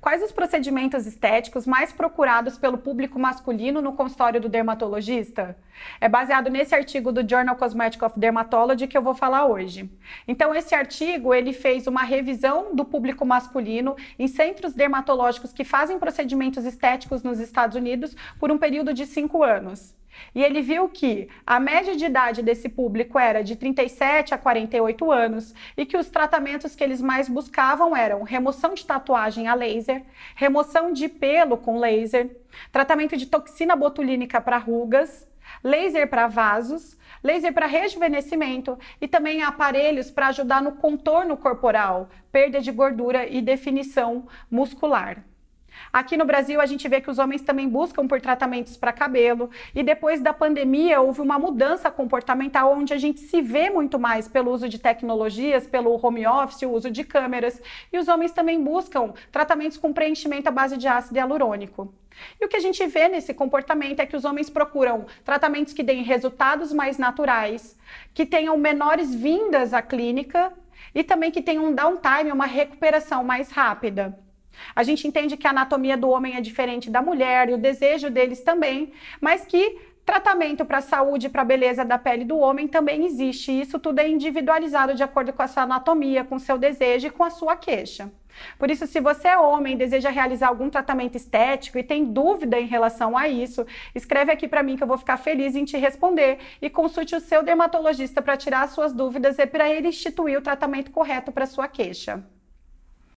Quais os procedimentos estéticos mais procurados pelo público masculino no consultório do dermatologista? É baseado nesse artigo do Journal Cosmetic of Dermatology que eu vou falar hoje. Então, esse artigo ele fez uma revisão do público masculino em centros dermatológicos que fazem procedimentos estéticos nos Estados Unidos por um período de cinco anos. E ele viu que a média de idade desse público era de 37 a 48 anos e que os tratamentos que eles mais buscavam eram remoção de tatuagem a laser, remoção de pelo com laser, tratamento de toxina botulínica para rugas, laser para vasos, laser para rejuvenescimento e também aparelhos para ajudar no contorno corporal, perda de gordura e definição muscular. Aqui no Brasil, a gente vê que os homens também buscam por tratamentos para cabelo. E depois da pandemia, houve uma mudança comportamental onde a gente se vê muito mais pelo uso de tecnologias, pelo home office, o uso de câmeras. E os homens também buscam tratamentos com preenchimento à base de ácido hialurônico. E o que a gente vê nesse comportamento é que os homens procuram tratamentos que deem resultados mais naturais, que tenham menores vindas à clínica e também que tenham um downtime, uma recuperação mais rápida. A gente entende que a anatomia do homem é diferente da mulher e o desejo deles também, mas que tratamento para a saúde, para a beleza da pele do homem também existe. Isso tudo é individualizado de acordo com a sua anatomia, com o seu desejo e com a sua queixa. Por isso, se você é homem e deseja realizar algum tratamento estético e tem dúvida em relação a isso, escreve aqui para mim que eu vou ficar feliz em te responder e consulte o seu dermatologista para tirar as suas dúvidas e para ele instituir o tratamento correto para sua queixa.